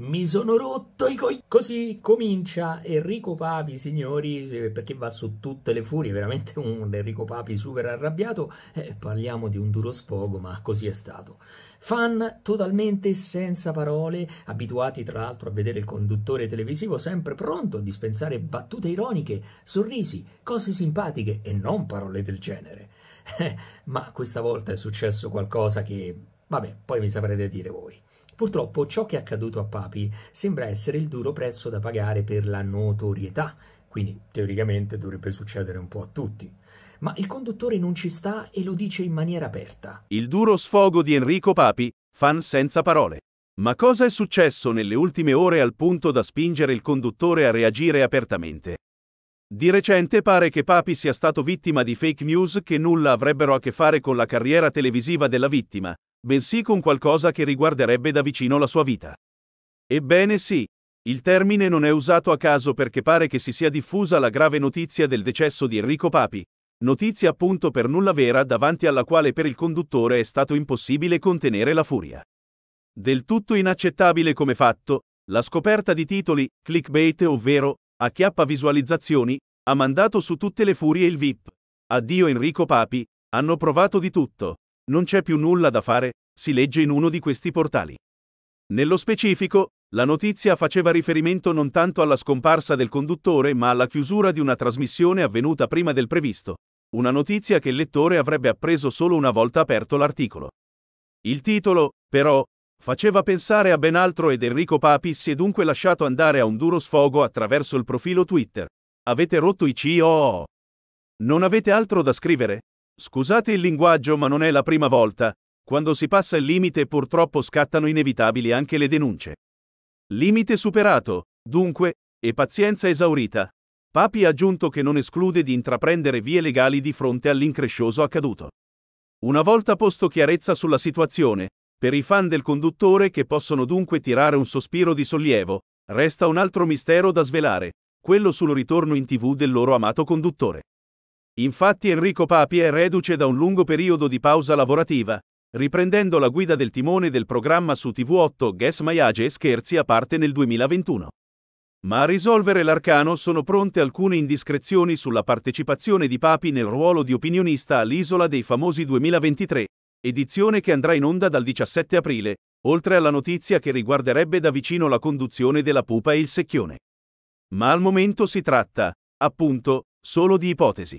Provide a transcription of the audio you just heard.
Mi sono rotto i coi. Così comincia Enrico Papi, signori, perché va su tutte le furie, veramente un Enrico Papi super arrabbiato. Eh, parliamo di un duro sfogo, ma così è stato. Fan totalmente senza parole, abituati tra l'altro a vedere il conduttore televisivo sempre pronto a dispensare battute ironiche, sorrisi, cose simpatiche e non parole del genere. Eh, ma questa volta è successo qualcosa che, vabbè, poi mi saprete dire voi. Purtroppo ciò che è accaduto a Papi sembra essere il duro prezzo da pagare per la notorietà, quindi teoricamente dovrebbe succedere un po' a tutti. Ma il conduttore non ci sta e lo dice in maniera aperta. Il duro sfogo di Enrico Papi, fan senza parole. Ma cosa è successo nelle ultime ore al punto da spingere il conduttore a reagire apertamente? Di recente pare che Papi sia stato vittima di fake news che nulla avrebbero a che fare con la carriera televisiva della vittima, bensì con qualcosa che riguarderebbe da vicino la sua vita. Ebbene sì, il termine non è usato a caso perché pare che si sia diffusa la grave notizia del decesso di Enrico Papi, notizia appunto per nulla vera davanti alla quale per il conduttore è stato impossibile contenere la furia. Del tutto inaccettabile come fatto, la scoperta di titoli, clickbait ovvero, acchiappa visualizzazioni, ha mandato su tutte le furie il VIP. Addio Enrico Papi, hanno provato di tutto, non c'è più nulla da fare, si legge in uno di questi portali. Nello specifico, la notizia faceva riferimento non tanto alla scomparsa del conduttore ma alla chiusura di una trasmissione avvenuta prima del previsto, una notizia che il lettore avrebbe appreso solo una volta aperto l'articolo. Il titolo, però, faceva pensare a ben altro ed Enrico Papi si è dunque lasciato andare a un duro sfogo attraverso il profilo Twitter. Avete rotto i COO. Non avete altro da scrivere? Scusate il linguaggio, ma non è la prima volta. Quando si passa il limite purtroppo scattano inevitabili anche le denunce. Limite superato, dunque, e pazienza esaurita. Papi ha aggiunto che non esclude di intraprendere vie legali di fronte all'increscioso accaduto. Una volta posto chiarezza sulla situazione, per i fan del conduttore che possono dunque tirare un sospiro di sollievo, resta un altro mistero da svelare, quello sul ritorno in tv del loro amato conduttore. Infatti Enrico Papi è reduce da un lungo periodo di pausa lavorativa, riprendendo la guida del timone del programma su TV8 Guess Maiage e Scherzi a parte nel 2021. Ma a risolvere l'arcano sono pronte alcune indiscrezioni sulla partecipazione di Papi nel ruolo di opinionista all'Isola dei Famosi 2023, edizione che andrà in onda dal 17 aprile, oltre alla notizia che riguarderebbe da vicino la conduzione della pupa e il secchione. Ma al momento si tratta, appunto, solo di ipotesi.